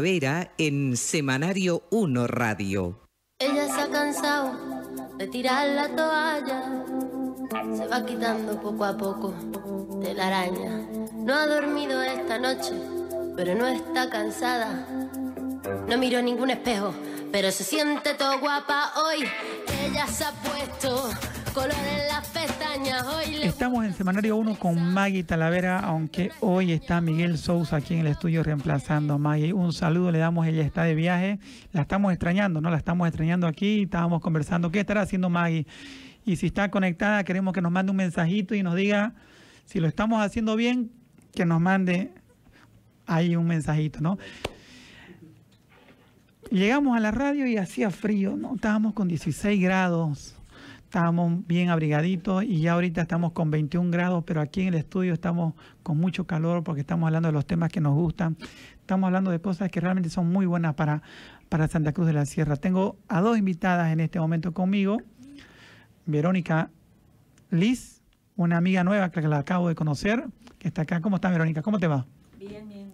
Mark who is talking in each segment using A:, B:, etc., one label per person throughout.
A: Vera en Semanario 1 Radio.
B: Ella se ha cansado de tirar la toalla, se va quitando poco a poco de la araña. No ha dormido esta noche, pero no está cansada. No miró ningún espejo, pero se siente todo guapa hoy. Ella se ha puesto colores
C: Estamos en Semanario 1 con Maggie Talavera, aunque hoy está Miguel Sousa aquí en el estudio reemplazando a Maggie. Un saludo le damos, ella está de viaje. La estamos extrañando, ¿no? La estamos extrañando aquí, estábamos conversando qué estará haciendo Maggie. Y si está conectada, queremos que nos mande un mensajito y nos diga si lo estamos haciendo bien, que nos mande ahí un mensajito, ¿no? Llegamos a la radio y hacía frío, ¿no? Estábamos con 16 grados Estamos bien abrigaditos y ya ahorita estamos con 21 grados, pero aquí en el estudio estamos con mucho calor porque estamos hablando de los temas que nos gustan. Estamos hablando de cosas que realmente son muy buenas para, para Santa Cruz de la Sierra. Tengo a dos invitadas en este momento conmigo. Verónica Liz, una amiga nueva que la acabo de conocer, que está acá. ¿Cómo está Verónica? ¿Cómo te va? Bien, bien.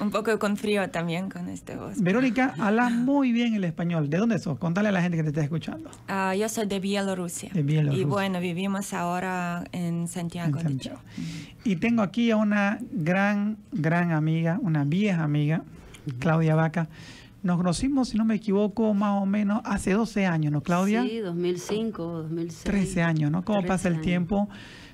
A: Un poco con frío también con este voz. Verónica,
C: hablas muy bien el español. ¿De dónde sos? Contale a la gente que te está escuchando.
A: Ah, yo soy de Bielorrusia. De Bielorrusia. Y bueno, vivimos ahora en Santiago, de Chile.
C: Y tengo aquí a una gran, gran amiga, una vieja amiga, Claudia Vaca. Nos conocimos, si no me equivoco, más o menos hace 12 años, ¿no, Claudia? Sí,
B: 2005, 2006. 13 años, ¿no? ¿Cómo pasa el tiempo?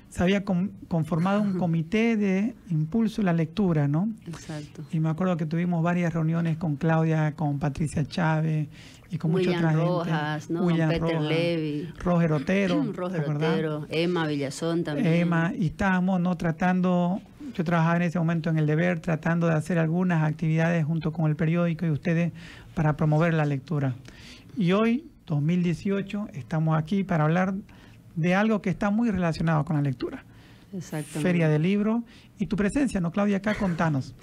C: se había conformado un comité de impulso a la lectura, ¿no? Exacto. Y me acuerdo que tuvimos varias reuniones con Claudia, con Patricia Chávez y con muchas mucha otra Rojas, ¿no? William Peter Levy. Roger Otero. Roger Otero,
B: Emma Villazón también. Emma,
C: y estábamos ¿no? tratando, yo trabajaba en ese momento en el deber, tratando de hacer algunas actividades junto con el periódico y ustedes para promover la lectura. Y hoy, 2018, estamos aquí para hablar de algo que está muy relacionado con la lectura. Feria del libro y tu presencia, ¿no, Claudia? Acá contanos.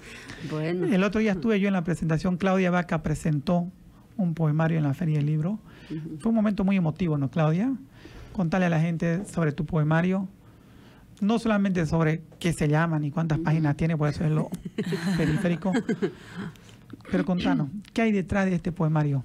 C: El otro día estuve yo en la presentación, Claudia Vaca presentó un poemario en la Feria del Libro. Fue un momento muy emotivo, ¿no, Claudia? Contale a la gente sobre tu poemario, no solamente sobre qué se llama ni cuántas páginas tiene, por eso lo periférico, pero contanos, ¿qué hay detrás de este poemario?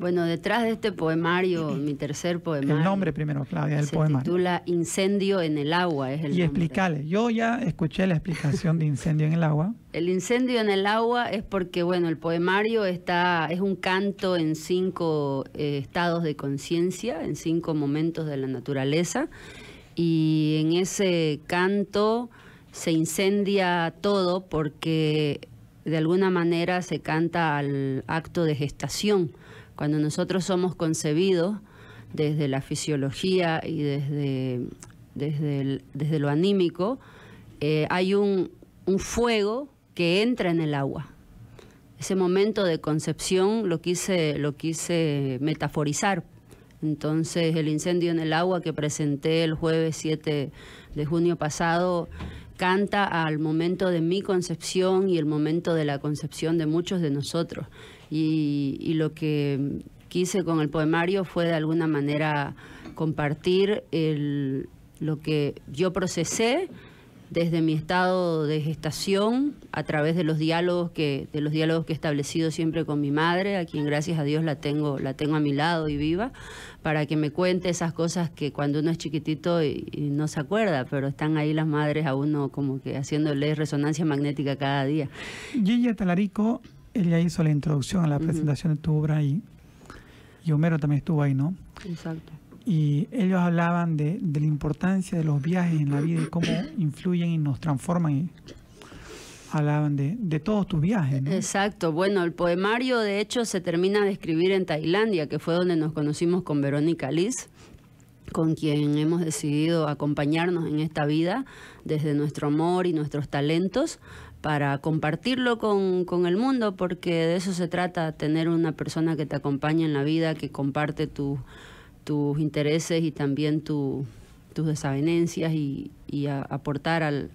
B: Bueno, detrás de este poemario, mi tercer poemario. El nombre primero, Claudia, del poemario. Se titula Incendio en el agua, es Y explícale,
C: yo ya escuché la explicación de Incendio en el agua.
B: El incendio en el agua es porque, bueno, el poemario está es un canto en cinco eh, estados de conciencia, en cinco momentos de la naturaleza, y en ese canto se incendia todo porque de alguna manera se canta al acto de gestación cuando nosotros somos concebidos desde la fisiología y desde, lo anímico, eh, hay un, fuego que entra en el agua. Ese momento de concepción lo quise, lo quise metaforizar. Entonces, el incendio en el agua que presenté el jueves 7 de junio pasado canta al momento de mi concepción y el momento de la concepción de muchos de nosotros y, lo que quise con el poemario fue de alguna manera compartir el, lo que yo procesé desde mi estado de gestación a través de los diálogos que de los diálogos que he establecido siempre con mi madre, a quien gracias a Dios la tengo la tengo a mi lado y viva, para que me cuente esas cosas que cuando uno es chiquitito y, no se acuerda, pero están ahí las madres a uno como que haciéndole resonancia magnética cada día.
C: Talarico ella hizo la introducción a la presentación de tu obra Y Homero también estuvo ahí, ¿no? Exacto. Y ellos hablaban de, la importancia de los viajes en la vida y cómo influyen y nos transforman. Y hablaban de, de todos tus viajes. ¿no?
B: Exacto. Bueno, el poemario de hecho se termina de escribir en Tailandia, que fue donde nos conocimos con Verónica Liz con quien hemos decidido acompañarnos en esta vida desde nuestro amor y nuestros talentos para compartirlo con, el mundo, porque de eso se trata, tener una persona que te acompaña en la vida, que comparte tus intereses y también tus desavenencias y, aportar al,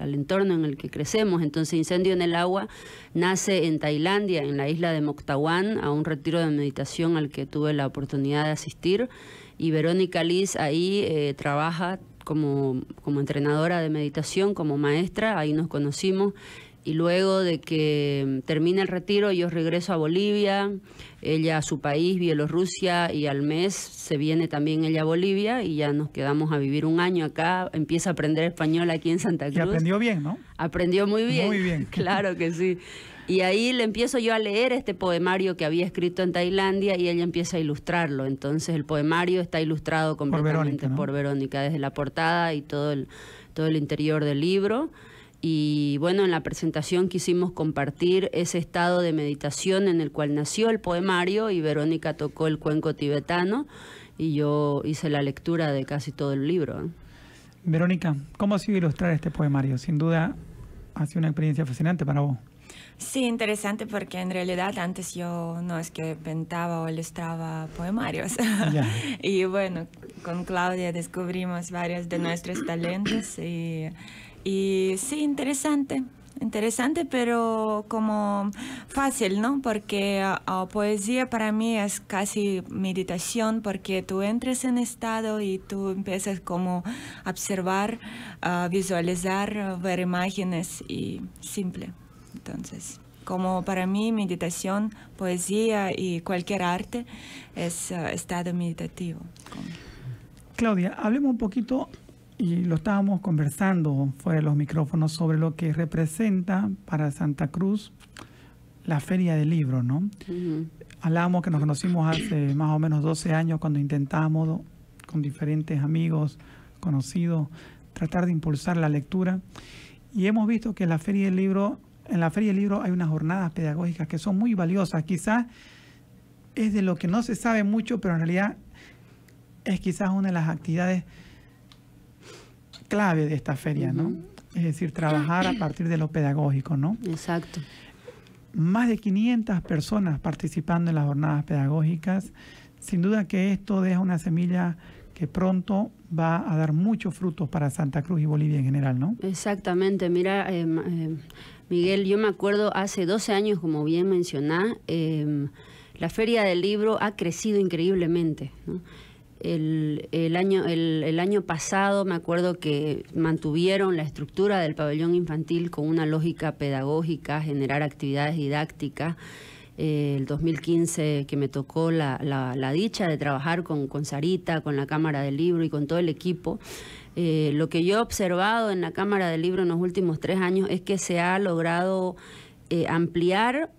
B: entorno en el que crecemos. Entonces, Incendio en el Agua nace en Tailandia, en la isla de Moktawan a un retiro de meditación al que tuve la oportunidad de asistir y Verónica Liz ahí eh, trabaja como, como entrenadora de meditación, como maestra, ahí nos conocimos y luego de que mm, termine el retiro yo regreso a Bolivia, ella a su país, Bielorrusia, y al mes se viene también ella a Bolivia y ya nos quedamos a vivir un año acá, empieza a aprender español aquí en Santa Cruz. Y aprendió bien, ¿no? Aprendió muy bien. Muy bien. claro que sí. Y ahí le empiezo yo a leer este poemario que había escrito en Tailandia y ella empieza a ilustrarlo. Entonces el poemario está ilustrado completamente por Verónica, desde la portada y todo el, todo el interior del libro. Y bueno, en la presentación quisimos compartir ese estado de meditación en el cual nació el poemario y Verónica tocó el cuenco tibetano y yo hice la lectura de casi todo el libro.
C: Verónica, ¿cómo ha sido ilustrar este poemario? Sin duda ha sido una experiencia fascinante para vos.
A: Sí, interesante porque en realidad antes yo no es que pintaba o ilustraba poemarios. y bueno, con Claudia descubrimos varios de nuestros talentos y, sí, interesante. Interesante, pero como fácil, ¿no? Porque ah, ah, poesía para mí es casi meditación, porque tú entras en estado y tú empiezas como observar, ah, visualizar, ver imágenes y simple. Entonces, como para mí, meditación, poesía y cualquier arte es eh, estado meditativo.
C: Claudia, hablemos un poquito, y lo estábamos conversando fuera de los micrófonos, sobre lo que representa para Santa Cruz la feria del libro, ¿no? Hablamos que nos conocimos hace más o menos 12 años cuando intentábamos con diferentes amigos, conocidos, tratar de impulsar la lectura. Y hemos visto que la Feria del Libro en la Feria del Libro hay unas jornadas pedagógicas que son muy valiosas. Quizás es de lo que no se sabe mucho, pero en realidad es quizás una de las actividades clave de esta feria, ¿no? Es decir, trabajar a partir de lo pedagógico, ¿no? Exacto. Más de 500 personas participando en las jornadas pedagógicas. Sin duda que esto deja una semilla que pronto va a dar muchos frutos para Santa Cruz y Bolivia en general, ¿no?
B: Exactamente, mira, em, em, Miguel, yo me acuerdo hace 12 años, como bien mencioná, em, la feria del libro ha crecido increíblemente. El, año, pasado me acuerdo que mantuvieron la estructura del pabellón infantil con una lógica pedagógica, generar actividades didácticas. Eh, el 2015 que me tocó la, dicha de trabajar con Sarita, con la Cámara del Libro y con todo el equipo. Eh, lo que yo he observado en la Cámara del Libro en los últimos tres años es que se ha logrado eh, ampliar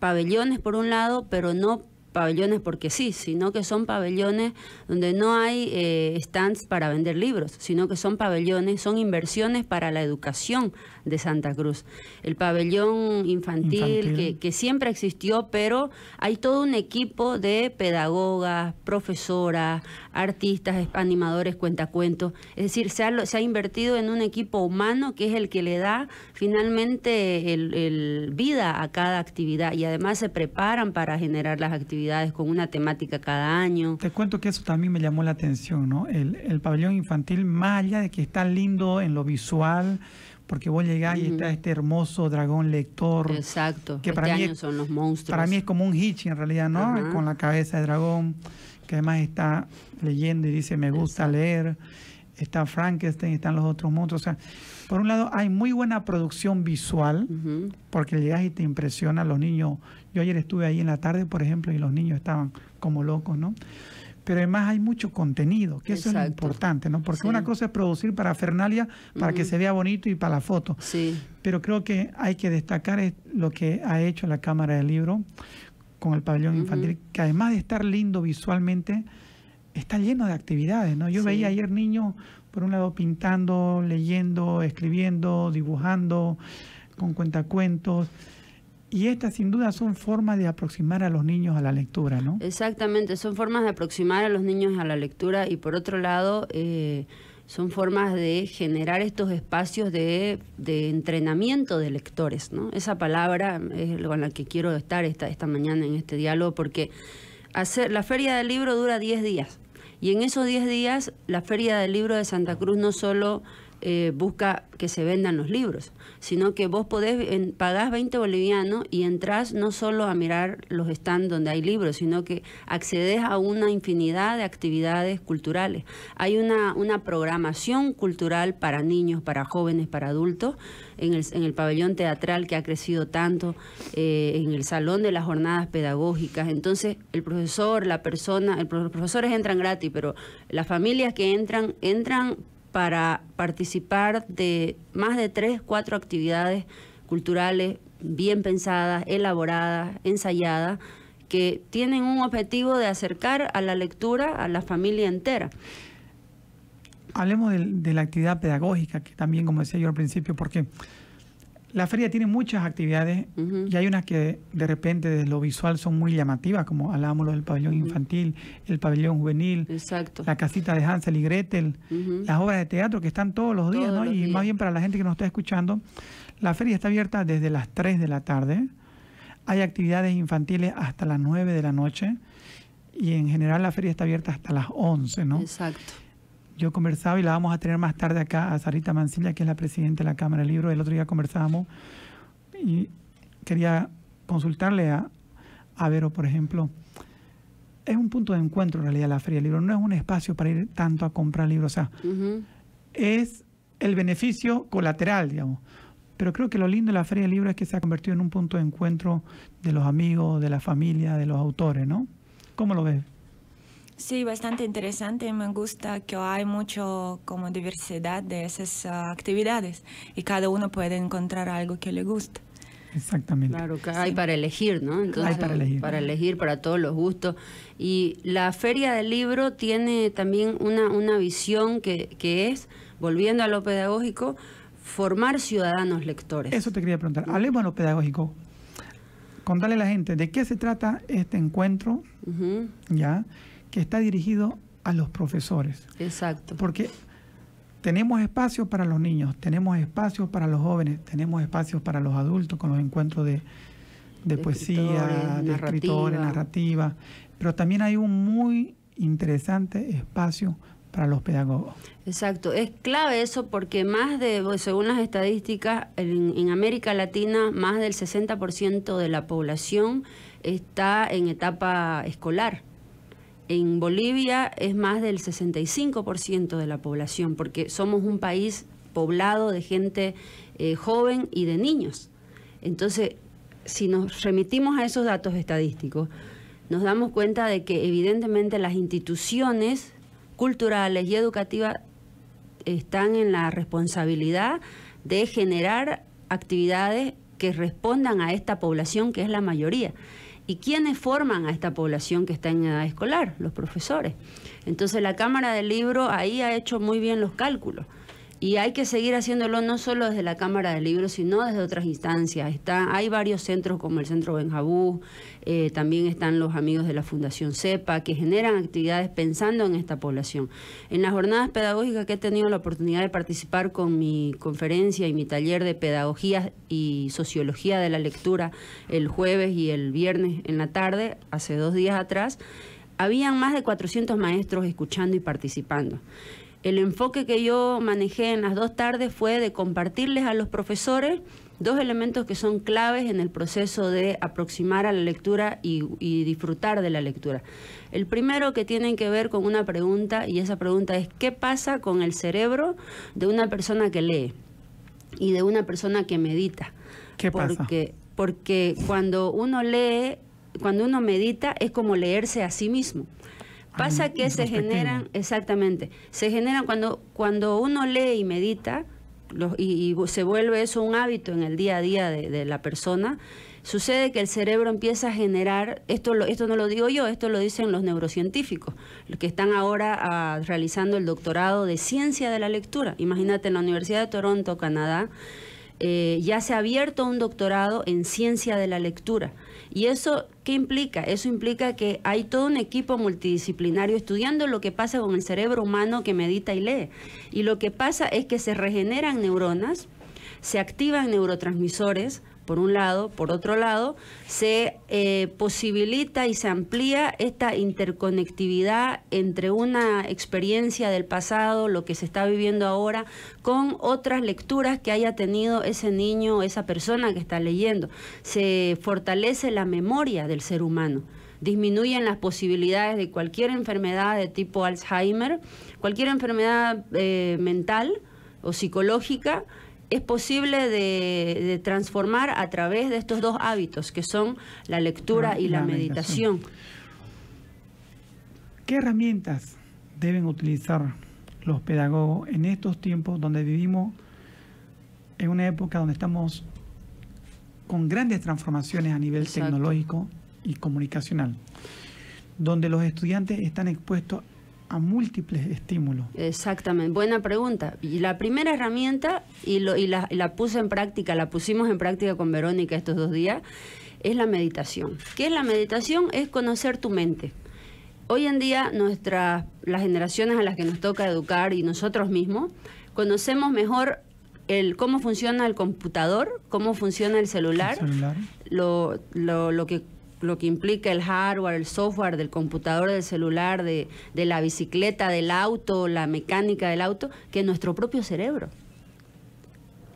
B: pabellones por un lado, pero no pabellones porque sí, sino que son pabellones donde no hay eh, stands para vender libros, sino que son pabellones, son inversiones para la educación de Santa Cruz. El pabellón infantil, Que, siempre existió, pero hay todo un equipo de pedagogas, profesoras, artistas, animadores, cuentacuentos. Es decir, se ha, se ha invertido en un equipo humano que es el que le da finalmente el, vida a cada actividad y además se preparan para generar las actividades con una temática cada año. Te cuento que eso también me llamó
C: la atención, ¿no? El, el pabellón infantil, más de que está lindo en lo visual, porque vos llegás y está este hermoso dragón lector. Exacto, que este para mí es, son
B: los monstruos. Para mí es
C: como un Hitch en realidad, ¿no? Con la cabeza de dragón, que además está leyendo y dice, me gusta leer. Está Frankenstein, están los otros monstruos. O sea, por un lado hay muy buena producción visual, porque llegás y te impresiona los niños. Yo ayer estuve ahí en la tarde, por ejemplo, y los niños estaban como locos, ¿no? pero además hay mucho contenido, que eso es lo importante, ¿no? Porque una cosa es producir para Fernalia, para que se vea bonito y para la foto. Sí. Pero creo que hay que destacar lo que ha hecho la Cámara del Libro con el pabellón infantil, que además de estar lindo visualmente, está lleno de actividades, ¿no? Yo veía ayer niños, por un lado, pintando, leyendo, escribiendo, dibujando, con cuentacuentos. Y estas sin duda son formas de aproximar a los niños a la lectura, ¿no?
B: Exactamente, son formas de aproximar a los niños a la lectura y por otro lado eh, son formas de generar estos espacios de, de, entrenamiento de lectores, ¿no? Esa palabra es con la que quiero estar esta, esta mañana en este diálogo porque hacer, la feria del libro dura 10 días y en esos 10 días la feria del libro de Santa Cruz no solo... Eh, busca que se vendan los libros, sino que vos podés, pagás 20 bolivianos y entrás no solo a mirar los stands donde hay libros, sino que accedes a una infinidad de actividades culturales. Hay una, una programación cultural para niños, para jóvenes, para adultos, en el, en el pabellón teatral que ha crecido tanto, eh, en el salón de las jornadas pedagógicas. Entonces, el profesor, la persona, los profesores entran gratis, pero las familias que entran, entran para participar de más de tres, cuatro actividades culturales bien pensadas, elaboradas, ensayadas, que tienen un objetivo de acercar a la lectura a la familia entera.
C: Hablemos de, la actividad pedagógica, que también, como decía yo al principio, porque la feria tiene muchas actividades y hay unas que de repente desde lo visual son muy llamativas, como hablábamos del pabellón infantil, el pabellón juvenil, la casita de Hansel y Gretel, las obras de teatro que están todos los días, ¿no? y más bien para la gente que nos está escuchando, la feria está abierta desde las 3 de la tarde, hay actividades infantiles hasta las 9 de la noche y en general la feria está abierta hasta las 11, ¿no? Exacto yo conversaba y la vamos a tener más tarde acá a Sarita Mancilla, que es la presidenta de la Cámara de Libros. El otro día conversábamos y quería consultarle a, Vero, por ejemplo. Es un punto de encuentro en realidad la Feria de Libro, no es un espacio para ir tanto a comprar libros, o sea, es el beneficio colateral, digamos. Pero creo que lo lindo de la Feria de Libro es que se ha convertido en un punto de encuentro de los amigos, de la familia, de los autores, ¿no? ¿Cómo lo ves?
A: Sí, bastante interesante. Me gusta que hay mucho como diversidad de esas ah, actividades y cada uno puede encontrar algo que le gusta.
C: Exactamente.
A: Claro, que hay para elegir, ¿no?
C: hay para elegir. Para
B: elegir, para todos los gustos. Y la Feria del Libro tiene también una, una visión que, que es, volviendo a lo pedagógico, formar ciudadanos lectores. Eso
C: te quería preguntar. Hablemos de lo pedagógico. Contale a la gente de qué se trata este encuentro, ¿ya? que está dirigido a los profesores. Exacto. Porque tenemos espacios para los niños, tenemos espacios para los jóvenes, tenemos espacios para los adultos con los encuentros de, poesía, de narrativa. narrativa, pero también hay un muy interesante espacio para los pedagogos.
B: Exacto, es clave eso porque más de, pues, según las estadísticas, en, en América Latina más del 60% de la población está en etapa escolar. En Bolivia es más del 65% de la población, porque somos un país poblado de gente eh, joven y de niños. Entonces, si nos remitimos a esos datos estadísticos, nos damos cuenta de que evidentemente las instituciones culturales y educativas están en la responsabilidad de generar actividades que respondan a esta población que es la mayoría. ¿Y quiénes forman a esta población que está en edad escolar? Los profesores. Entonces la Cámara del Libro ahí ha hecho muy bien los cálculos y hay que seguir haciéndolo no solo desde la Cámara de Libros, sino desde otras instancias. Está, hay varios centros como el Centro Benjabú, eh, también están los amigos de la Fundación CEPA, que generan actividades pensando en esta población. En las jornadas pedagógicas que he tenido la oportunidad de participar con mi conferencia y mi taller de Pedagogía y Sociología de la Lectura el jueves y el viernes en la tarde, hace dos días atrás, habían más de 400 maestros escuchando y participando. El enfoque que yo manejé en las dos tardes fue de compartirles a los profesores dos elementos que son claves en el proceso de aproximar a la lectura y, disfrutar de la lectura. El primero que tienen que ver con una pregunta y esa pregunta es ¿qué pasa con el cerebro de una persona que lee y de una persona que medita? ¿Qué porque, pasa? Porque cuando uno lee, cuando uno medita es como leerse a sí mismo. Pasa que se generan, exactamente, se generan cuando, cuando uno lee y medita, y, se vuelve eso un hábito en el día a día de, la persona, sucede que el cerebro empieza a generar, esto, esto no lo digo yo, esto lo dicen los neurocientíficos, los que están ahora ah, realizando el doctorado de ciencia de la lectura. Imagínate, en la Universidad de Toronto, Canadá, eh, ya se ha abierto un doctorado en ciencia de la lectura. Y eso ¿Qué implica? Eso implica que hay todo un equipo multidisciplinario estudiando lo que pasa con el cerebro humano que medita y lee. Y lo que pasa es que se regeneran neuronas, se activan neurotransmisores, por un lado. Por otro lado, se eh, posibilita y se amplía esta interconectividad entre una experiencia del pasado, lo que se está viviendo ahora, con otras lecturas que haya tenido ese niño esa persona que está leyendo. Se fortalece la memoria del ser humano disminuyen las posibilidades de cualquier enfermedad de tipo Alzheimer, cualquier enfermedad eh, mental o psicológica, es posible de, transformar a través de estos dos hábitos, que son la lectura y la, meditación.
C: ¿Qué herramientas deben utilizar los pedagogos en estos tiempos donde vivimos en una época donde estamos con grandes transformaciones a nivel tecnológico y comunicacional, donde los estudiantes están expuestos a múltiples estímulos?
B: Exactamente, buena pregunta. Y la primera herramienta, y, la, puse en práctica, la pusimos en práctica con Verónica estos dos días, es la meditación. ¿Qué es la meditación? Es conocer tu mente. Hoy en día nuestras, las generaciones a las que nos toca educar y nosotros mismos, conocemos mejor el cómo funciona el computador, cómo funciona el celular, el celular. Lo, lo, lo, que lo que implica el hardware, el software del computador, del celular, de, la bicicleta, del auto, la mecánica del auto, que nuestro propio cerebro.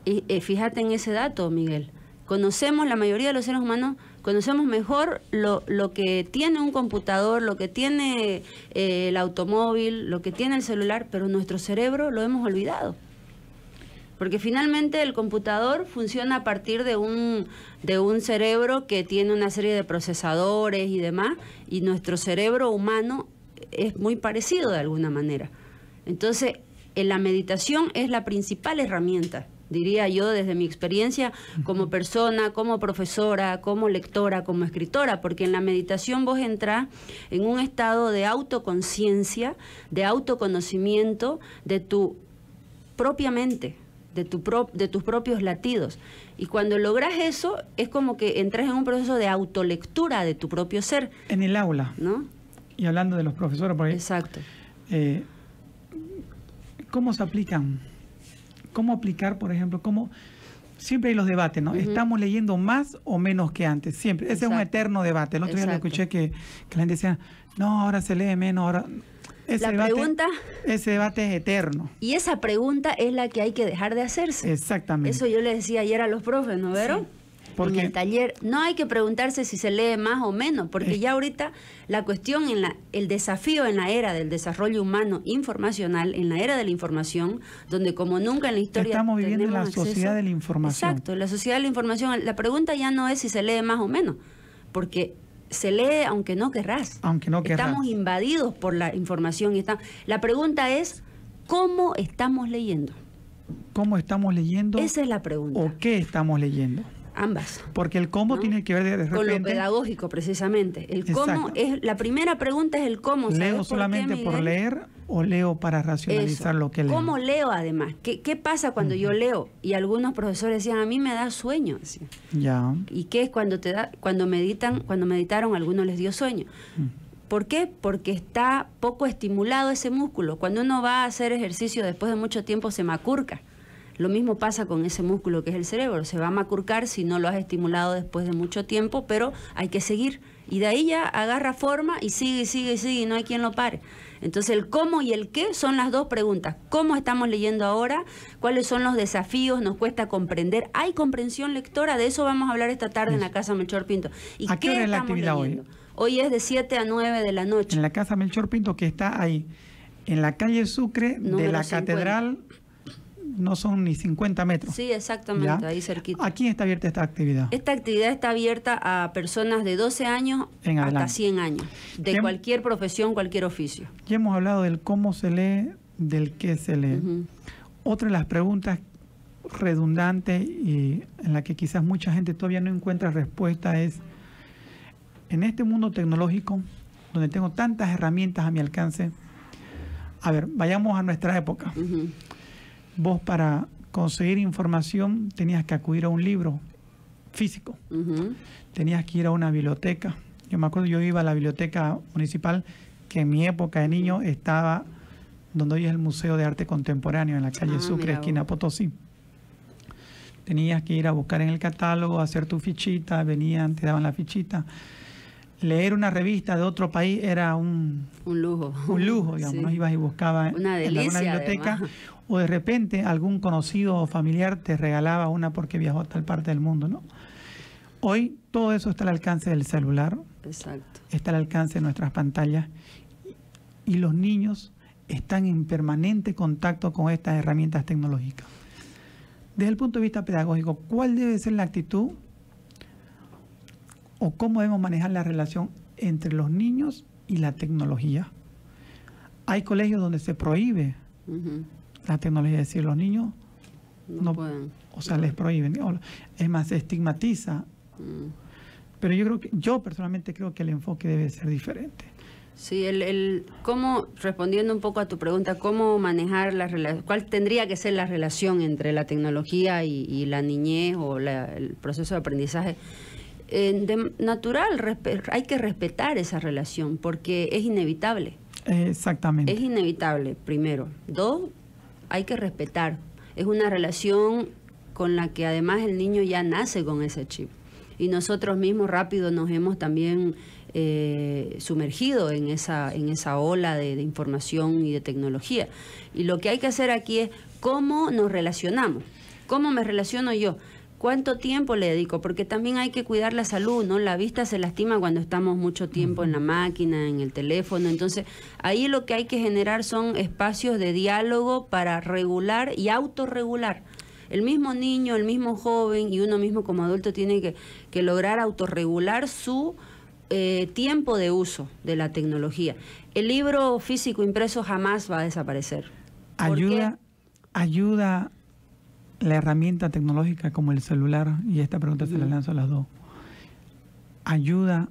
B: Y, eh, fíjate en ese dato, Miguel. Conocemos, la mayoría de los seres humanos, conocemos mejor lo, que tiene un computador, lo que tiene eh, el automóvil, lo que tiene el celular, pero nuestro cerebro lo hemos olvidado porque finalmente el computador funciona a partir de un, de un cerebro que tiene una serie de procesadores y demás, y nuestro cerebro humano es muy parecido de alguna manera. Entonces, en eh, la meditación es la principal herramienta diría yo desde mi experiencia como persona, como profesora, como lectora, como escritora, porque en la meditación vos entras en un estado de autoconciencia, de autoconocimiento de tu propia mente, de, tu de tus propios latidos. Y cuando logras eso, es como que entras en un proceso de autolectura de tu propio ser.
C: En el aula. ¿No? Y hablando de los profesores por ahí. Exacto. Eh, ¿Cómo se aplican? ¿Cómo aplicar, por ejemplo, cómo siempre hay los debates, ¿no? Estamos leyendo más o menos que antes, siempre. Ese es un eterno debate. El otro día lo escuché que, que, la gente decía, no, ahora se lee menos, ahora la pregunta. Ese debate es eterno.
B: Y esa pregunta es la que hay que dejar de hacerse. Exactamente. Eso yo le decía ayer a los profes, ¿no, Vero? Porque en el taller no hay que preguntarse si se lee más o menos, porque ya ahorita la cuestión en la, el desafío en la era del desarrollo humano informacional, en la era de la información, donde como nunca en la historia estamos viviendo en la sociedad de la información. Exacto, la sociedad de la información. La pregunta ya no es si se lee más o menos, porque se lee aunque no querrás. Aunque no querrás. Estamos invadidos por la información. está... La pregunta es, ¿cómo estamos leyendo? ¿Cómo estamos leyendo? Esa es la
C: pregunta. ¿O qué estamos leyendo? ambas. Porque el cómo tiene que ver de, Con lo pedagógico,
B: precisamente. El cómo es... La primera pregunta es el cómo. ¿Leo solamente por, leer o
C: leo para racionalizar lo que leo? ¿Cómo
B: leo, además? ¿Qué, pasa cuando yo leo? Y algunos profesores decían, a mí me da sueño. Ya. ¿Y qué es cuando te da... Cuando meditan, cuando meditaron, algunos les dio sueño. ¿Por qué? Porque está poco estimulado ese músculo. Cuando uno va a hacer ejercicio después de mucho tiempo se macurca. Lo mismo pasa con ese músculo que es el cerebro, se va a macurcar si no lo has estimulado después de mucho tiempo, pero hay que seguir. Y de ahí ya agarra forma y sigue, sigue, sigue, y no hay quien lo pare. Entonces el cómo y el qué son las dos preguntas. ¿Cómo estamos leyendo ahora? ¿Cuáles son los desafíos? ¿Nos cuesta comprender? ¿Hay comprensión lectora? De eso vamos a hablar esta tarde en la Casa Melchor Pinto. ¿Y qué, hora es la actividad hoy? es de 7 a
C: 9 de la noche. En la Casa Melchor Pinto que está ahí, en la calle Sucre de la Catedral no son ni 50 metros. Sí,
B: exactamente, ahí cerquita.
C: ¿A quién está abierta esta actividad?
B: Esta actividad está abierta a personas de 12 años hasta 100 años, de cualquier profesión, cualquier oficio.
C: Ya hemos hablado del cómo se lee, del qué se lee. Otra de las preguntas redundante y en la que quizás mucha gente todavía no encuentra respuesta es, en este mundo tecnológico, donde tengo tantas herramientas a mi alcance, a ver, vayamos a nuestra época vos para conseguir información tenías que acudir a un libro físico, tenías que ir a una biblioteca. Yo me acuerdo, yo iba a la biblioteca municipal, que en mi época de niño estaba donde hoy es el Museo de Arte Contemporáneo, en la calle ah, Sucre, esquina Potosí. Tenías que ir a buscar en el catálogo, hacer tu fichita, venían, te daban la fichita leer una revista de otro país era un, lujo. Un lujo, digamos, ¿no? ibas y buscabas eh, en alguna biblioteca o de repente algún conocido o familiar te regalaba una porque viajó a tal parte del mundo, ¿no? Hoy todo eso está al alcance del celular, está al alcance de nuestras pantallas y los niños están en permanente contacto con estas herramientas tecnológicas. Desde el punto de vista pedagógico, ¿cuál debe ser la actitud o cómo debemos manejar la relación entre los niños y la tecnología. Hay colegios donde se prohíbe la tecnología, es decir, los niños no, pueden. O sea, les prohíben. Es más, se estigmatiza. Mm. Pero yo creo que, yo personalmente creo que el enfoque debe ser diferente.
B: Sí, el, el cómo, respondiendo un poco a tu pregunta, cómo manejar la cuál tendría que ser la relación entre la tecnología y, la niñez o el proceso de aprendizaje. Eh, de, natural, hay que respetar esa relación porque es inevitable. Exactamente. Es inevitable, primero. Dos, hay que respetar. Es una relación con la que además el niño ya nace con ese chip. Y nosotros mismos rápido nos hemos también eh, sumergido en esa, en esa ola de información y de tecnología. Y lo que hay que hacer aquí es cómo nos relacionamos, cómo me relaciono yo ¿Cuánto tiempo le dedico? Porque también hay que cuidar la salud, ¿no? La vista se lastima cuando estamos mucho tiempo en la máquina, en el teléfono. Entonces, ahí lo que hay que generar son espacios de diálogo para regular y autorregular el mismo niño, el mismo joven y uno mismo como adulto tiene que, lograr autorregular su eh, tiempo de uso de la tecnología. El libro físico impreso jamás va a desaparecer.
C: Ayuda, ayuda la herramienta tecnológica como el celular, y esta pregunta se la lanzo a las dos, ayuda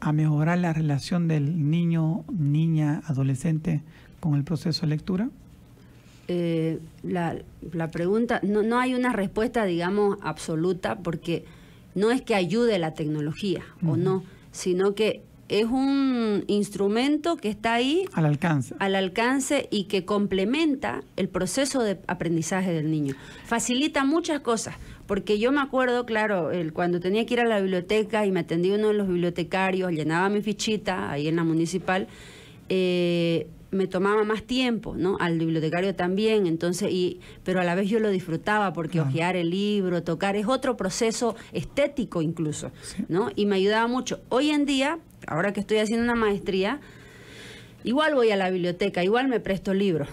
C: a mejorar la relación del niño, niña, adolescente con el proceso de lectura?
B: Eh, la, pregunta, no, hay una respuesta, digamos, absoluta, porque no es que ayude la tecnología o no, sino que es un instrumento que está ahí. Al alcance. Al alcance y que complementa el proceso de aprendizaje del niño. Facilita muchas cosas, porque yo me acuerdo, claro, cuando tenía que ir a la biblioteca y me atendía uno de los bibliotecarios, llenaba mi fichita ahí en la municipal, eh, me tomaba más tiempo, ¿no? Al bibliotecario también, entonces, y, pero a la vez yo lo disfrutaba porque hojear el libro, tocar, es otro proceso estético incluso, ¿no? Y me ayudaba mucho. Hoy en día, ahora que estoy haciendo una maestría, igual voy a la biblioteca, igual me presto libros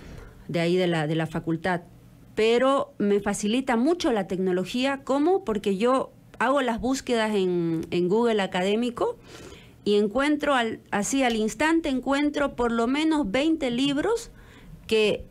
B: de ahí de la, facultad, pero me facilita mucho la tecnología, ¿cómo? Porque yo hago las búsquedas en, en Google Académico y encuentro así al instante, encuentro por lo menos 20 libros que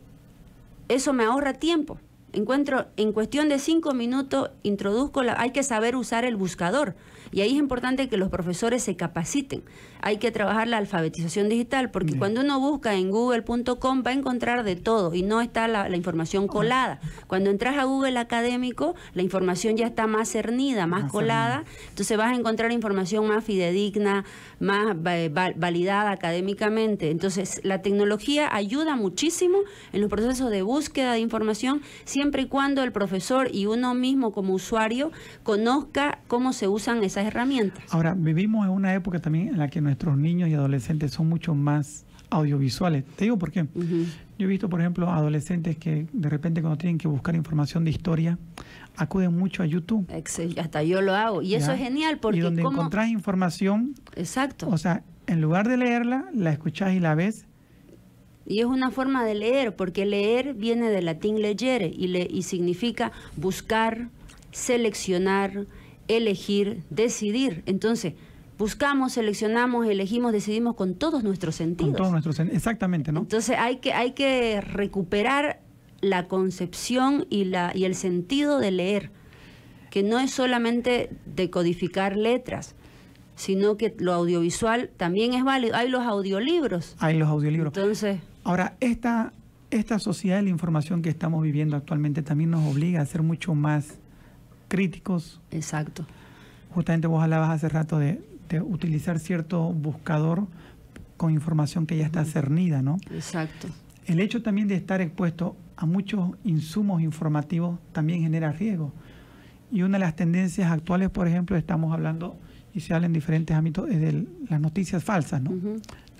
B: eso me ahorra tiempo. Encuentro en cuestión de 5 minutos, introduzco, la, hay que saber usar el buscador. Y ahí es importante que los profesores se capaciten. Hay que trabajar la alfabetización digital, porque cuando uno busca en google.com va a encontrar de todo y no está la, información colada. Cuando entras a Google Académico, la información ya está más cernida, más, colada, entonces vas a encontrar información más fidedigna, más validada académicamente. Entonces, la tecnología ayuda muchísimo en los procesos de búsqueda de información, siempre y cuando el profesor y uno mismo como usuario conozca cómo se usan esas herramientas.
C: Ahora, vivimos en una época también en la que nuestros niños y adolescentes son mucho más audiovisuales. Te digo por qué. Yo he visto, por ejemplo, adolescentes que de repente cuando tienen que buscar información de historia, acuden mucho a YouTube.
B: hasta yo lo hago. Y eso es genial porque... Y donde encontrás
C: información... Exacto. O sea, en lugar de leerla, la escuchás y la ves.
B: Y es una forma de leer, porque leer viene del latín legere y, le, y significa buscar, seleccionar, elegir, decidir. Entonces, buscamos, seleccionamos, elegimos, decidimos con todos nuestros sentidos. Con todos
C: nuestros sentidos, exactamente, ¿no?
B: Entonces hay que, hay que recuperar la concepción y, la, y el sentido de leer, que no es solamente decodificar letras, sino que lo audiovisual también es válido. Hay los audiolibros. Hay los audiolibros. Entonces...
C: Ahora, esta, esta sociedad de la información que estamos viviendo actualmente también nos obliga a ser mucho más críticos. Exacto. Justamente vos hablabas hace rato de, utilizar cierto buscador con información que ya está cernida, ¿no? Exacto. El hecho también de estar expuesto a muchos insumos informativos también genera riesgo. Y una de las tendencias actuales, por ejemplo, estamos hablando y se habla en diferentes ámbitos, es de las noticias falsas, ¿no?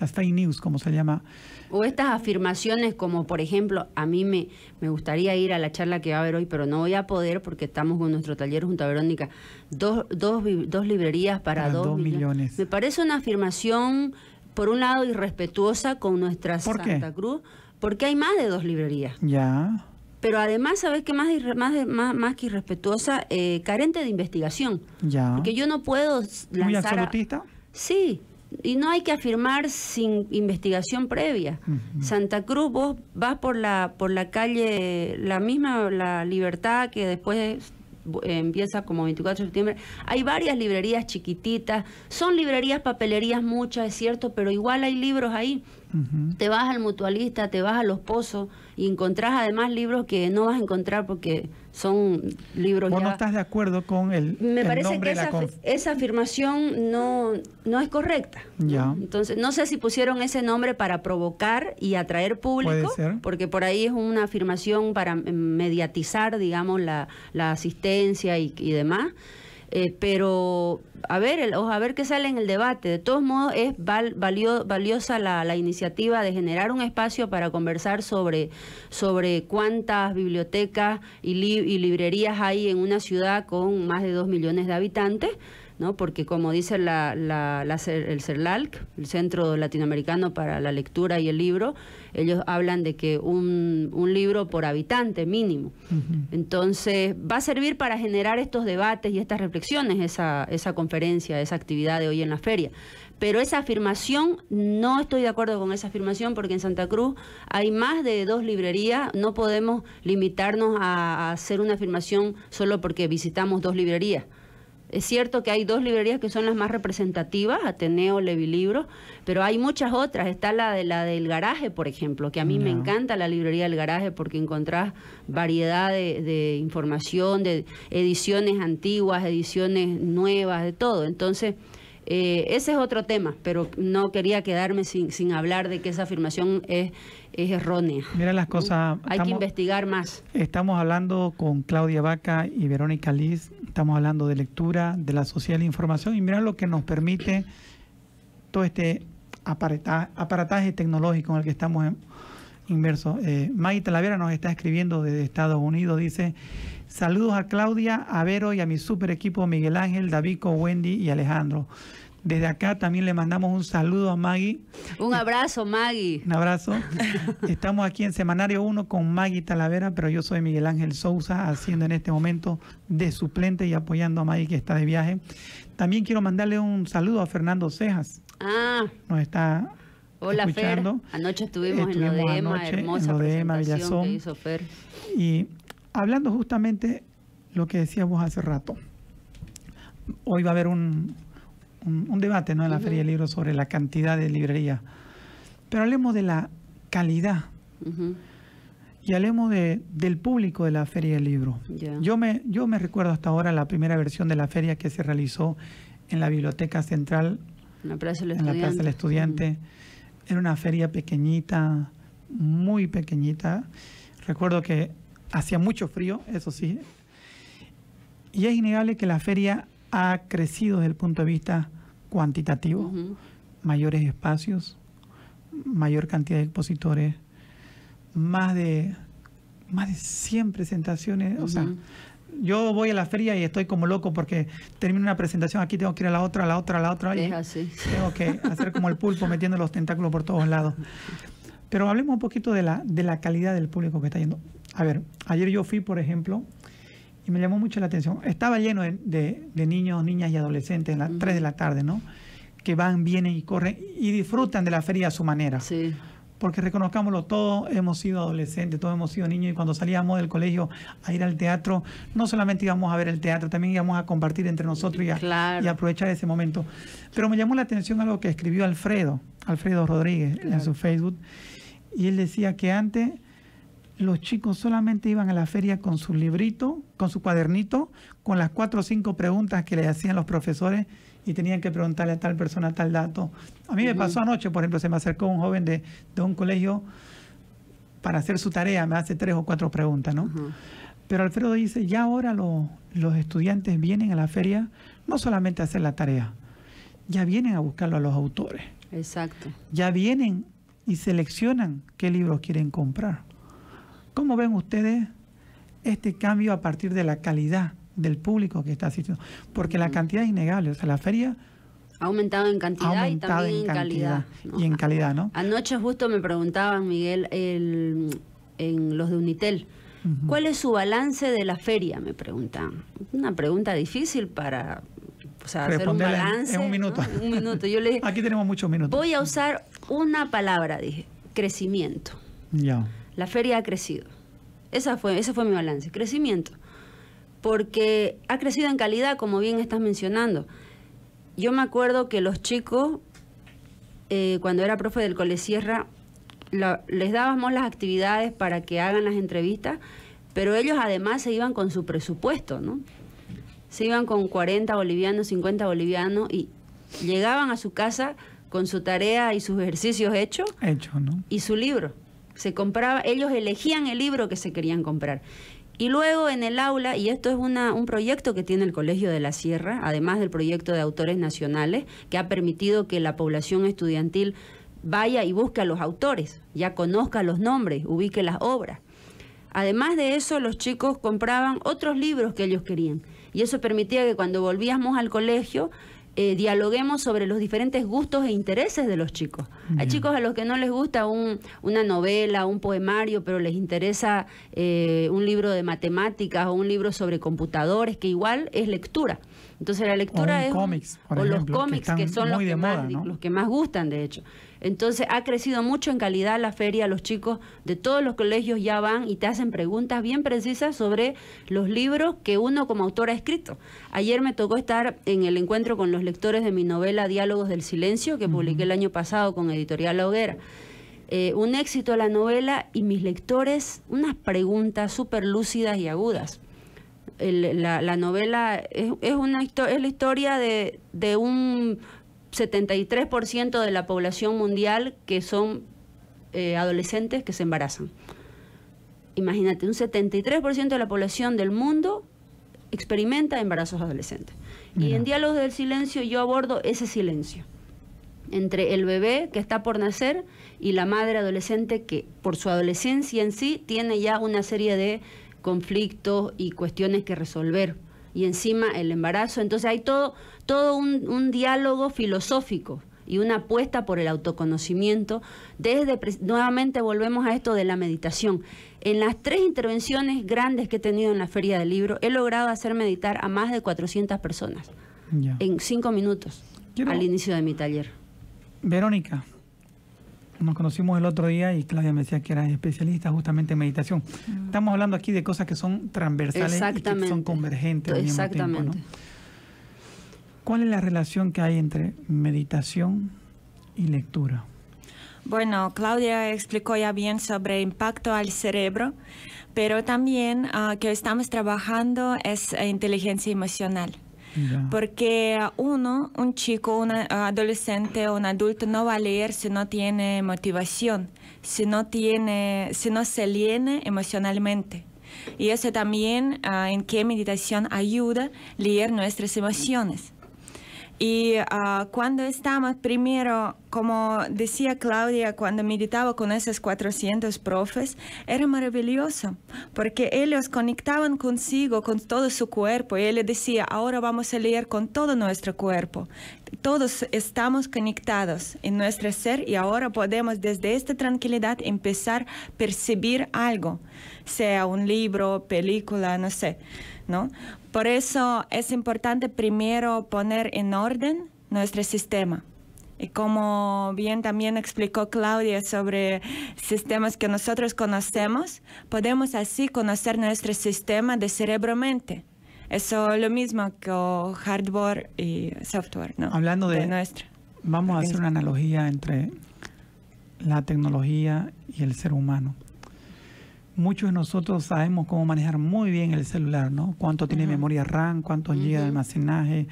C: Las fake news, como se llama
B: o estas afirmaciones como, por ejemplo, a mí me, me gustaría ir a la charla que va a haber hoy, pero no voy a poder porque estamos con nuestro taller junto a Verónica. Dos, librerías para, dos, millones. Me parece una afirmación, por un lado, irrespetuosa con nuestra Santa Cruz, porque hay más de dos librerías.
C: Ya.
B: Pero además, ¿sabes qué? Más, más, más, más que irrespetuosa, eh, carente de investigación. Ya. Porque yo no puedo ¿Muy absolutista? Sí, y no hay que afirmar sin investigación previa. Santa Cruz, vos vas por la, por la calle, la misma, la libertad que después empieza como 24 de septiembre. Hay varias librerías chiquititas, son librerías, papelerías muchas, es cierto, pero igual hay libros ahí. Te vas al mutualista, te vas a los pozos, y encontrás además libros que no vas a encontrar porque son libros
C: ¿Vos no estás de acuerdo con el Me parece que esa,
B: esa, afirmación no, no es correcta. Ya. Entonces, no sé si pusieron ese nombre para provocar y atraer público, porque por ahí es una afirmación para mediatizar, digamos, la, la asistencia y, y demás. Eh, pero a ver, a ver qué sale en el debate. De todos modos, es valiosa la, iniciativa de generar un espacio para conversar sobre, sobre cuántas bibliotecas y, y librerías hay en una ciudad con más de dos millones de habitantes. ¿no? porque como dice el CERLALC, el Centro Latinoamericano para la Lectura y el Libro, ellos hablan de que un, libro por habitante mínimo. Entonces, va a servir para generar estos debates y estas reflexiones, esa, conferencia, esa actividad de hoy en la feria. Pero esa afirmación, no estoy de acuerdo con esa afirmación porque en Santa Cruz hay más de dos librerías, no podemos limitarnos a hacer una afirmación solo porque visitamos dos librerías. Es cierto que hay dos librerías que son las más representativas, Ateneo, Libro, pero hay muchas otras. Está la de la del garaje, por ejemplo, que a mí me encanta la librería del garaje porque encontrás variedad de, de, información, de ediciones antiguas, ediciones nuevas, de todo. Entonces, eh, ese es otro tema, pero no quería quedarme sin, sin hablar de que esa afirmación es, es errónea.
C: Mira las cosas. Hay que
B: investigar más.
C: Estamos hablando con Claudia Vaca y Verónica Liz, estamos hablando de lectura, de la social información, y mira lo que nos permite todo este aparataje, tecnológico en el que estamos inmersos. Eh, Talavera nos está escribiendo desde Estados Unidos, dice. Saludos a Claudia, a Vero y a mi super equipo Miguel Ángel, Davico, Wendy y Alejandro. Desde acá también le mandamos un saludo a Maggie. Un abrazo, Maggie. Un abrazo. Estamos aquí en Semanario 1 con Maggie Talavera, pero yo soy Miguel Ángel Sousa, haciendo en este momento de suplente y apoyando a Maggie que está de viaje. También quiero mandarle un saludo a Fernando Cejas. Ah. Nos está Hola, escuchando. Fer.
B: Anoche estuvimos, en lo de en de
C: Y hablando justamente lo que decíamos hace rato. Hoy va a haber un un, debate ¿no? en la Feria del Libro sobre la cantidad de librería. Pero hablemos de la calidad. Y hablemos de, del público de la Feria del Libro. Yo, me, yo me recuerdo hasta ahora la primera versión de la feria que se realizó en la Biblioteca Central,
B: en la Plaza del
C: Estudiante. Era una feria pequeñita, muy pequeñita. Recuerdo que hacía mucho frío, eso sí. Y es innegable que la feria ha crecido desde el punto de vista cuantitativo, mayores espacios, mayor cantidad de expositores, más de más de 100 presentaciones, o sea, yo voy a la feria y estoy como loco porque termino una presentación aquí, tengo que ir a la otra, a la otra, a la otra. Es así. Tengo que hacer como el pulpo metiendo los tentáculos por todos lados. Pero hablemos un poquito de la, de la calidad del público que está yendo. A ver, ayer yo fui, por ejemplo, y me llamó mucho la atención. Estaba lleno de, niños, niñas y adolescentes a las 3 de la tarde, ¿no? Que van, vienen y corren y disfrutan de la feria a su manera. Sí. Porque reconozcámoslo, todos hemos sido adolescentes, todos hemos sido niños y cuando salíamos del colegio a ir al teatro, no solamente íbamos a ver el teatro, también íbamos a compartir entre nosotros y, aprovechar ese momento. Pero me llamó la atención algo que escribió Alfredo, Alfredo Rodríguez, en su Facebook, y él decía que antes los chicos solamente iban a la feria con su librito, con su cuadernito, con las cuatro o cinco preguntas que le hacían los profesores y tenían que preguntarle a tal persona tal dato. A mí me pasó anoche, por ejemplo, se me acercó un joven de, un colegio para hacer su tarea, me hace tres o cuatro preguntas, ¿no? Pero Alfredo dice, ya ahora los estudiantes vienen a la feria no solamente a hacer la tarea, ya vienen a buscarlo a los autores. Exacto. Ya vienen y seleccionan qué libros quieren comprar. ¿Cómo ven ustedes este cambio a partir de la calidad del público que está asistiendo? Porque la cantidad es innegable, o sea, la feria...
B: Ha aumentado en cantidad y también en calidad.
C: Y en calidad, ¿no?
B: Anoche justo me preguntaban, Miguel, el, en los de Unitel, ¿cuál es su balance de la feria? Me preguntan. Una pregunta difícil para hacer un balance. En un minuto. un minuto. Aquí tenemos muchos minutos. Voy a usar una palabra, dije, crecimiento. Ya. La feria ha crecido. Esa fue, ese fue mi balance, crecimiento. Porque ha crecido en calidad, como bien estás mencionando. Yo me acuerdo que los chicos, eh, cuando era profe del Cole Sierra, les dábamos las actividades para que hagan las entrevistas, pero ellos además se iban con su presupuesto, ¿no? Se iban con 40 bolivianos, 50 bolivianos y llegaban a su casa con su tarea y sus ejercicios hechos.
C: Hecho, ¿no?
B: Y su libro. Se compraba, ellos elegían el libro que se querían comprar. Y luego en el aula, y esto es un proyecto que tiene el Colegio de la Sierra, además del proyecto de autores nacionales, que ha permitido que la población estudiantil vaya y busque a los autores, ya conozca los nombres, ubique las obras. Además de eso, los chicos compraban otros libros que ellos querían. Y eso permitía que cuando volvíamos al colegio, eh, dialoguemos sobre los diferentes gustos e intereses de los chicos. Hay chicos a los que no les gusta un, una novela, un poemario, pero les interesa eh, un libro de matemáticas o un libro sobre computadores, que igual es lectura. Entonces la lectura o es... Cómics, o los cómics, que, son los que, más, los que más gustan, de hecho. Entonces ha crecido mucho en calidad la feria, los chicos de todos los colegios ya van y te hacen preguntas bien precisas sobre los libros que uno como autor ha escrito. Ayer me tocó estar en el encuentro con los lectores de mi novela Diálogos del Silencio, que publiqué el año pasado con Editorial La Hoguera. Eh, un éxito la novela y mis lectores unas preguntas súper lúcidas y agudas. la, novela es, es una es la historia de un 73% de la población mundial que son eh, adolescentes que se embarazan. Imagínate, un 73% de la población del mundo experimenta embarazos adolescentes. Y en Diálogos del Silencio yo abordo ese silencio entre el bebé que está por nacer y la madre adolescente que por su adolescencia en sí tiene ya una serie de conflictos y cuestiones que resolver y encima el embarazo. Entonces hay todo, todo un, diálogo filosófico y una apuesta por el autoconocimiento. Desde nuevamente volvemos a esto de la meditación. En las tres intervenciones grandes que he tenido en la Feria del Libro, he logrado hacer meditar a más de 400 personas en cinco minutos al inicio de mi taller.
C: Verónica, nos conocimos el otro día y Claudia me decía que era especialista justamente en meditación. Mm. Estamos hablando aquí de cosas que son transversales y que son convergentes. Al mismo tiempo, ¿Cuál es la relación que hay entre meditación y lectura?
A: Bueno, Claudia explicó ya bien sobre impacto al cerebro, pero también ah, que estamos trabajando es eh, inteligencia emocional. Porque uno, un chico, un adolescente, o un adulto no va a leer si no tiene motivación, si no, tiene, si no se llena emocionalmente. Y eso también ah, en qué meditación ayuda a leer nuestras emociones. Y ah, cuando estamos primero como decía Claudia cuando meditaba con esos 400 profes, era maravilloso, porque ellos conectaban consigo, con todo su cuerpo, y él decía, ahora vamos a leer con todo nuestro cuerpo. Todos estamos conectados en nuestro ser y ahora podemos desde esta tranquilidad empezar a percibir algo, sea un libro, película, no sé, ¿no? Por eso es importante primero poner en orden nuestro sistema. Y como bien también explicó Claudia sobre sistemas que nosotros conocemos, podemos así conocer nuestro sistema de cerebro-mente. Eso es lo mismo que hardware y software, ¿no? Hablando de, nuestro.
C: Vamos a hacer una analogía entre la tecnología y el ser humano. Muchos de nosotros sabemos cómo manejar muy bien el celular, ¿no? Cuánto tiene memoria RAM, cuántos gigas de almacenaje.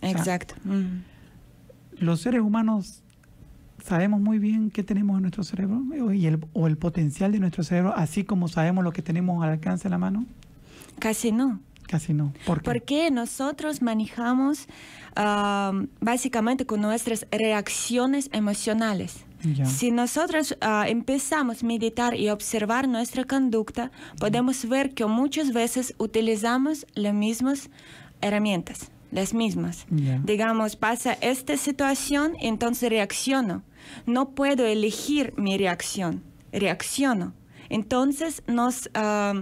C: Exacto los seres humanos sabemos muy bien qué tenemos en nuestro cerebro y el, o el potencial de nuestro cerebro, así como sabemos lo que tenemos al alcance de la mano?
A: Casi no.
C: Casi no. ¿Por qué?
A: Porque nosotros manejamos ah, básicamente con nuestras reacciones emocionales. Si nosotros ah, empezamos a meditar y observar nuestra conducta, podemos ver que muchas veces utilizamos las mismas herramientas las mismas. Digamos, pasa esta situación, entonces reacciono. No puedo elegir mi reacción, reacciono. Entonces no es ah,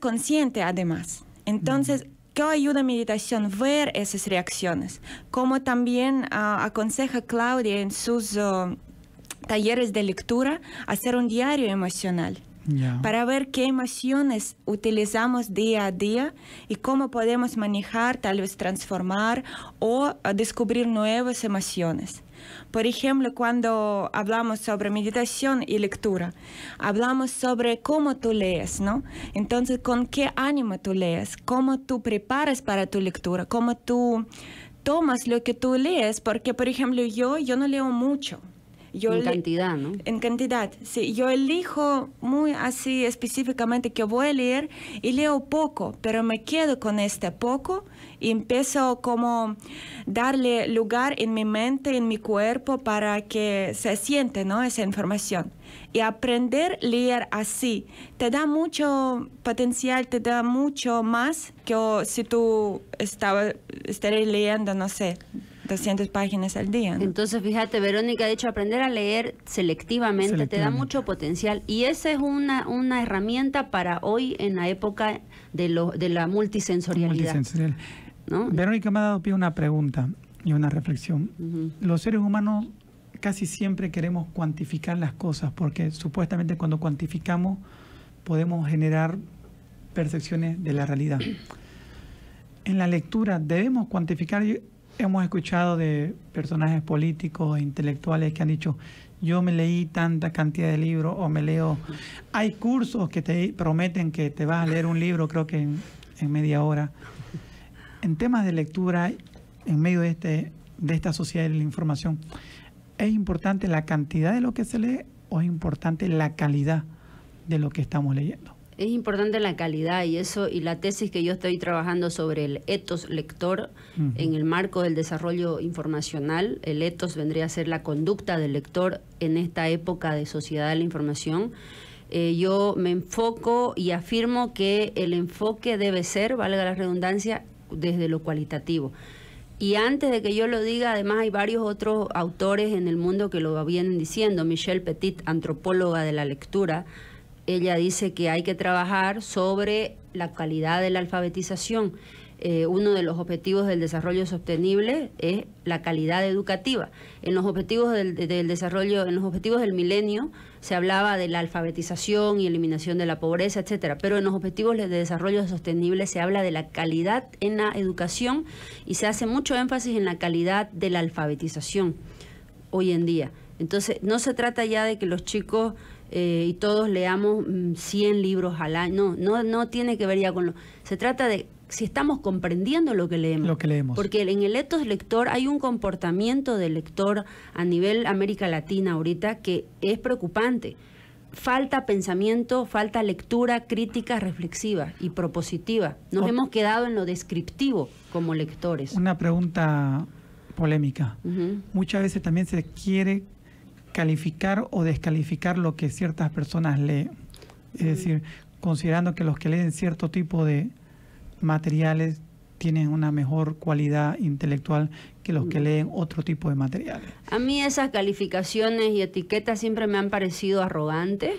A: consciente además. Entonces, ¿qué ayuda a meditación? Ver esas reacciones. Como también ah, aconseja Claudia en sus... Ah, talleres de lectura, hacer un diario emocional para ver qué emociones utilizamos día a día y cómo podemos manejar, tal vez transformar o ah, descubrir nuevas emociones. Por ejemplo, cuando hablamos sobre meditación y lectura, hablamos sobre cómo tú lees, ¿no? Entonces, con qué ánimo tú lees, cómo tú preparas para tu lectura, cómo tú tomas lo que tú lees, porque, por ejemplo, yo, yo no leo mucho en cantidad, ¿no? En cantidad, sí. Yo elijo muy así específicamente que voy a leer y leo poco, pero me quedo con este poco y empiezo como darle lugar en mi mente, en mi cuerpo para que se siente, ¿no? Esa información. Y aprender a leer así te da mucho potencial, te da mucho más que si tú estaba, leyendo, no sé, 200 páginas al
B: día. Entonces, fíjate, Verónica ha dicho, aprender a leer selectivamente, te da mucho potencial y esa es una, una herramienta para hoy en la época de, lo, de la multisensorialidad.
C: Verónica me ha dado pie una pregunta y una reflexión. Los seres humanos casi siempre queremos cuantificar las cosas porque supuestamente cuando cuantificamos podemos generar percepciones de la realidad. En la lectura debemos cuantificar hemos escuchado de personajes políticos e intelectuales que han dicho, yo me leí tanta cantidad de libros o me leo... Hay cursos que te prometen que te vas a leer un libro, creo que en, media hora. En temas de lectura, en medio de, este, de esta sociedad de la información, ¿es importante la cantidad de lo que se lee o es importante la calidad de lo que estamos leyendo?
B: Es importante la calidad y eso y la tesis que yo estoy trabajando sobre el ethos lector en el marco del desarrollo informacional. El ethos vendría a ser la conducta del lector en esta época de sociedad de la información. Eh, yo me enfoco y afirmo que el enfoque debe ser, valga la redundancia, desde lo cualitativo. Y antes de que yo lo diga, además hay varios otros autores en el mundo que lo vienen diciendo. Michelle Petit, antropóloga de la lectura, ella dice que hay que trabajar sobre la calidad de la alfabetización. Eh, uno de los objetivos del desarrollo sostenible es la calidad educativa. En los objetivos del, del desarrollo, en los objetivos del milenio, se hablaba de la alfabetización y eliminación de la pobreza, etcétera. Pero en los objetivos de desarrollo sostenible se habla de la calidad en la educación y se hace mucho énfasis en la calidad de la alfabetización hoy en día. Entonces, no se trata ya de que los chicos eh, y todos leamos 100 mm, libros al año. No, no, tiene que ver ya con lo... Se trata de si estamos comprendiendo lo que leemos. Lo que leemos. Porque en el etos lector hay un comportamiento del lector a nivel América Latina ahorita que es preocupante. Falta pensamiento, falta lectura crítica, reflexiva y propositiva. Nos hemos quedado en lo descriptivo como lectores.
C: Una pregunta polémica. Muchas veces también se quiere calificar o descalificar lo que ciertas personas leen. Es decir, considerando que los que leen cierto tipo de materiales tienen una mejor cualidad intelectual que los que leen otro tipo de
B: materiales. A mí esas calificaciones y etiquetas siempre me han parecido arrogantes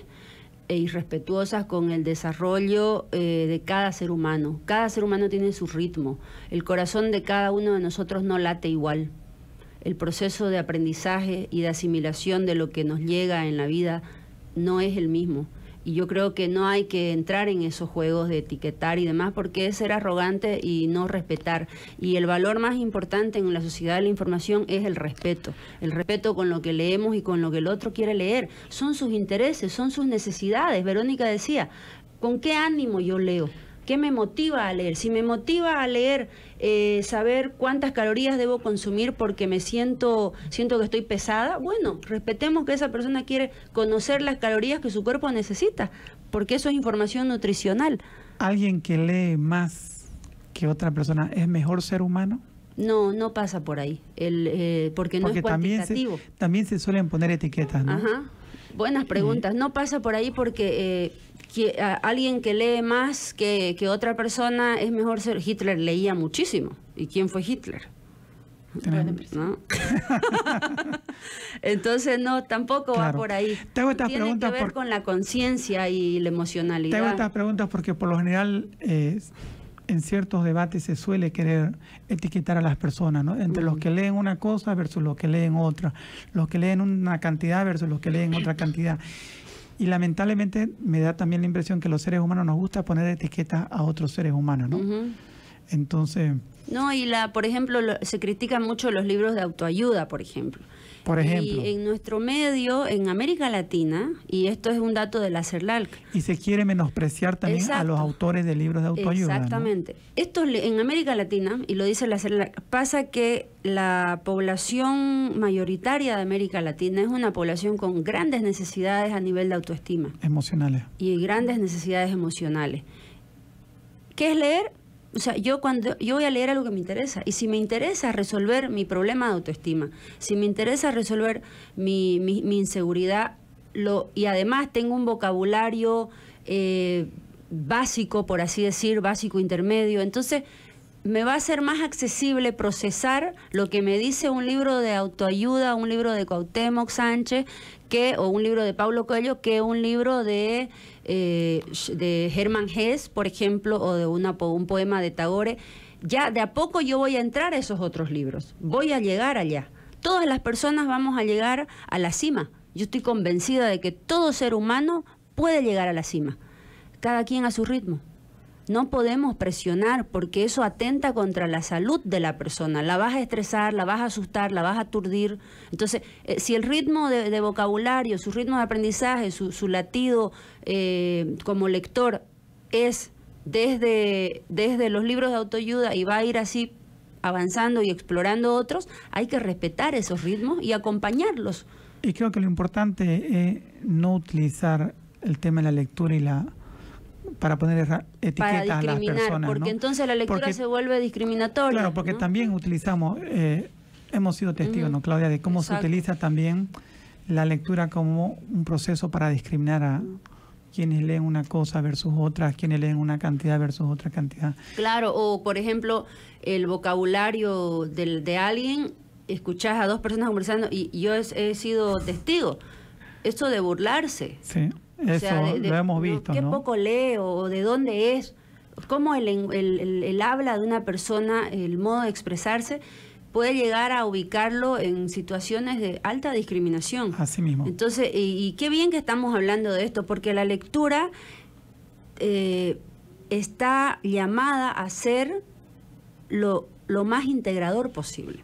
B: e irrespetuosas con el desarrollo eh, de cada ser humano. Cada ser humano tiene su ritmo. El corazón de cada uno de nosotros no late igual el proceso de aprendizaje y de asimilación de lo que nos llega en la vida no es el mismo. Y yo creo que no hay que entrar en esos juegos de etiquetar y demás porque es ser arrogante y no respetar. Y el valor más importante en la sociedad de la información es el respeto. El respeto con lo que leemos y con lo que el otro quiere leer. Son sus intereses, son sus necesidades. Verónica decía, ¿con qué ánimo yo leo? ¿Qué me motiva a leer? Si me motiva a leer, eh, saber cuántas calorías debo consumir porque me siento, siento que estoy pesada, bueno, respetemos que esa persona quiere conocer las calorías que su cuerpo necesita, porque eso es información nutricional. ¿Alguien que lee más
C: que otra persona es mejor ser humano?
B: No, no pasa por ahí, el, eh, porque, no es cuantitativo.
C: También también se suelen poner etiquetas, ¿no? Ajá,
B: Buenas preguntas. No pasa por ahí porque eh, alguien que lee más que, otra persona es mejor ser. Hitler leía muchísimo. ¿Y quién fue Hitler? ¿No? Entonces no, tampoco va por ahí. Tengo estas preguntas que ver con la conciencia y la emocionalidad. Tengo estas
C: preguntas porque por lo general eh, en ciertos debates se suele querer etiquetar a las personas, ¿no? Entre los mm. que leen una cosa versus los que leen otra, los que leen una cantidad versus los que leen otra cantidad. Y lamentablemente me da también la impresión que los seres humanos nos gusta poner etiquetas a otros seres humanos, ¿no? Entonces...
B: No, y la, por ejemplo, se critican mucho los libros de autoayuda, por ejemplo ejemplo. Y en nuestro medio, en América Latina, y esto es un dato de la CERLALC.
C: Y se quiere menospreciar también a los autores de libros de autoayuda. Exactamente.
B: Esto en América Latina, y lo dice la CERLALC, pasa que la población mayoritaria de América Latina es una población con grandes necesidades a nivel de autoestima.
C: Emocionales.
B: Y grandes necesidades emocionales. ¿Qué es leer? O sea, yo cuando yo voy a leer algo que me interesa y si me interesa resolver mi problema de autoestima, si me interesa resolver mi, mi, inseguridad, lo y además tengo un vocabulario eh, básico, por así decir, básico intermedio, entonces me va a ser más accesible procesar lo que me dice un libro de autoayuda, un libro de Cuauhtémoc Sánchez, que, o un libro de Pablo Coelho, que un libro de, eh, de Germán Hess, por ejemplo, o de un poema de Tagore. Ya de a poco yo voy a entrar a esos otros libros, voy a llegar allá. Todas las personas vamos a llegar a la cima. Yo estoy convencida de que todo ser humano puede llegar a la cima, cada quien a su ritmo no podemos presionar porque eso atenta contra la salud de la persona. La vas a estresar, la vas a asustar, la vas a aturdir. Entonces, eh, si el ritmo de, vocabulario, su ritmo de aprendizaje, su, su latido eh, como lector es desde, desde los libros de autoayuda y va a ir así avanzando y explorando otros, hay que respetar esos ritmos y acompañarlos.
C: Y creo que lo importante es eh, no utilizar el tema de la lectura y la para poner etiquetas a las personas. Porque entonces la lectura se vuelve discriminatoria. Claro, porque también utilizamos, eh, hemos sido testigos, ¿no, Claudia?, de cómo se utiliza también la lectura como un proceso para discriminar a, quienes leen una cosa versus otra, quienes leen una cantidad versus otra cantidad.
B: Claro, o por ejemplo, el vocabulario del, de alguien, escuchás a dos personas conversando y yo he, he sido testigo, esto de burlarse. Sí. Eso lo
C: hemos visto. Qué poco
B: lee o de dónde es, cómo el, habla de una persona, el modo de expresarse, puede llegar a ubicarlo en situaciones de alta discriminación. Así mismo. Entonces, y, qué bien que estamos hablando de esto, porque la lectura eh, está llamada a ser lo más integrador posible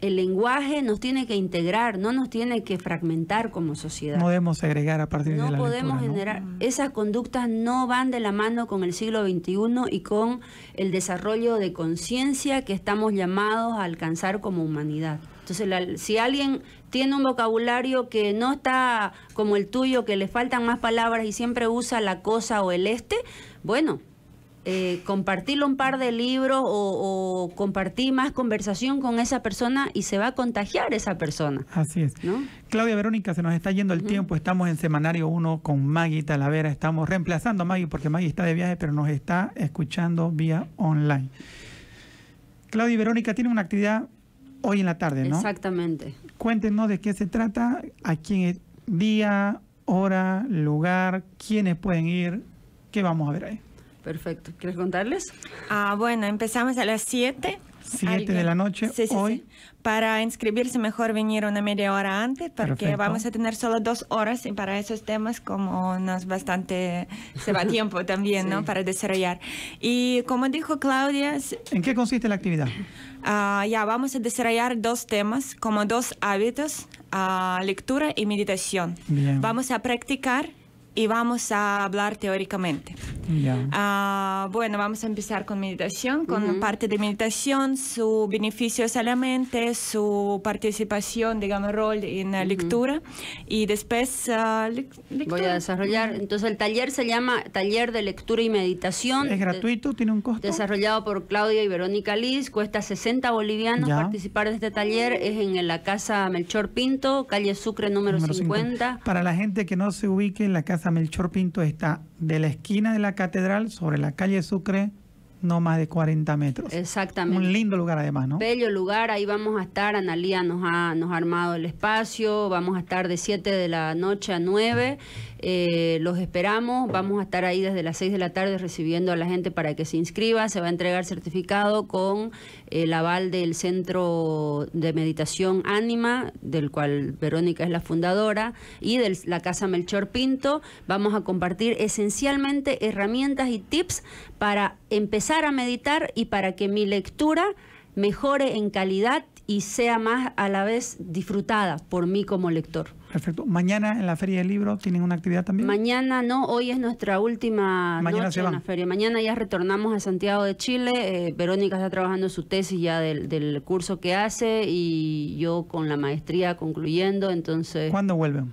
B: el lenguaje nos tiene que integrar, no nos tiene que fragmentar como sociedad. No
C: podemos agregar a partir de la podemos
B: generar, mm. esas conductas no van de la mano con el siglo XXI y con el desarrollo de conciencia que estamos llamados a alcanzar como humanidad. Entonces, si alguien tiene un vocabulario que no está como el tuyo, que le faltan más palabras y siempre usa la cosa o el este, bueno, eh, compartirle un par de libros o, compartir más conversación con esa persona y se va a contagiar esa persona.
C: Así es. Claudia Verónica, se nos está yendo el tiempo, estamos en Semanario 1 con Maggie Talavera, estamos reemplazando a Maggie porque Maggie está de viaje, pero nos está escuchando vía online. Claudia y Verónica tienen una actividad hoy en la tarde, ¿no?
B: Exactamente.
C: Cuéntenos de qué se trata, a quién es día, hora, lugar, quiénes pueden ir, qué vamos a ver ahí.
A: Perfecto. ¿Quieres contarles? Ah, bueno, empezamos a las 7. 7 de la noche hoy. Para inscribirse mejor venir una media hora antes porque vamos a tener solo dos horas y para esos temas como nos bastante se va tiempo también, Para desarrollar. Y como dijo Claudia... ¿En qué consiste la actividad? Ah, ya vamos a desarrollar dos temas como dos hábitos, ah, lectura y meditación. Vamos a practicar y vamos a hablar teóricamente. Ah, bueno, vamos a empezar con meditación, con parte de meditación, su beneficio a la mente, su participación, digamos, rol en la lectura y después ah, Voy a desarrollar.
B: Entonces el taller se llama Taller de Lectura y Meditación. Es gratuito, tiene un costo. Desarrollado por Claudia y Verónica Liz, cuesta 60 bolivianos participar de este taller, es en la Casa Melchor Pinto, calle Sucre número, 50.
C: Para la gente que no se ubique en la Casa Melchor Pinto está de la esquina de la Catedral sobre la calle Sucre no más de 40 metros.
B: Exactamente. Un lindo
C: lugar además, ¿no?
B: Bello lugar, ahí vamos a estar, Analía nos ha, nos armado el espacio, vamos a estar de 7 de la noche a 9, eh, los esperamos, vamos a estar ahí desde las 6 de la tarde recibiendo a la gente para que se inscriba, se va a entregar certificado con el aval del Centro de Meditación Ánima, del cual Verónica es la fundadora, y de la Casa Melchor Pinto, vamos a compartir esencialmente herramientas y tips para empezar a meditar y para que mi lectura mejore en calidad y sea más a la vez disfrutada por mí como lector.
C: Perfecto. Mañana en la Feria del Libro tienen una actividad también.
B: Mañana no, hoy es nuestra última en la feria. Mañana ya retornamos a Santiago de Chile. Eh, Verónica está trabajando su tesis ya del, del curso que hace y yo con la maestría concluyendo, entonces. ¿Cuándo vuelven?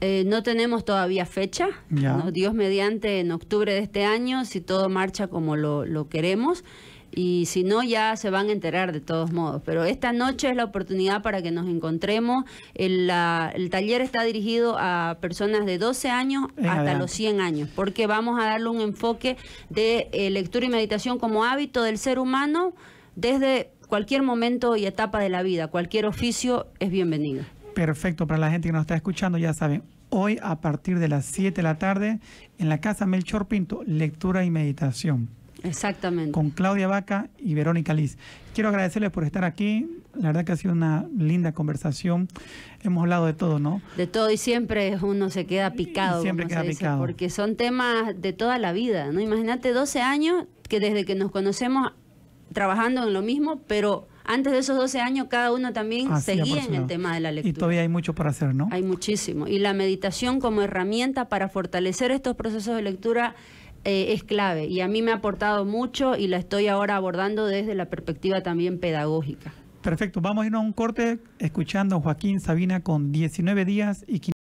B: Eh, no tenemos todavía fecha, Dios mediante en octubre de este año, si todo marcha como lo, queremos, y si no ya se van a enterar de todos modos. Pero esta noche es la oportunidad para que nos encontremos. El, el taller está dirigido a personas de 12 años hasta los 100 años, porque vamos a darle un enfoque de eh, lectura y meditación como hábito del ser humano desde cualquier momento y etapa de la vida, cualquier oficio es bienvenido.
C: Perfecto, para la gente que nos está escuchando, ya saben, hoy a partir de las 7 de la tarde en la Casa Melchor Pinto, lectura y meditación.
B: Exactamente.
C: Con Claudia Vaca y Verónica Liz. Quiero agradecerles por estar aquí. La verdad que ha sido una linda conversación. Hemos hablado de todo, ¿no?
B: De todo y siempre uno se queda picado. siempre queda picado. Porque son temas de toda la vida, ¿no? Imagínate 12 años que desde que nos conocemos trabajando en lo mismo, pero antes de esos 12 años cada uno también ah, seguía en el tema de la lectura. Y todavía
C: hay mucho por hacer, ¿no?
B: Hay muchísimo. Y la meditación como herramienta para fortalecer estos procesos de lectura eh, es clave y a mí me ha aportado mucho y la estoy ahora abordando desde la perspectiva también pedagógica.
C: Perfecto, vamos a irnos a un corte escuchando a Joaquín Sabina con 19 días y 15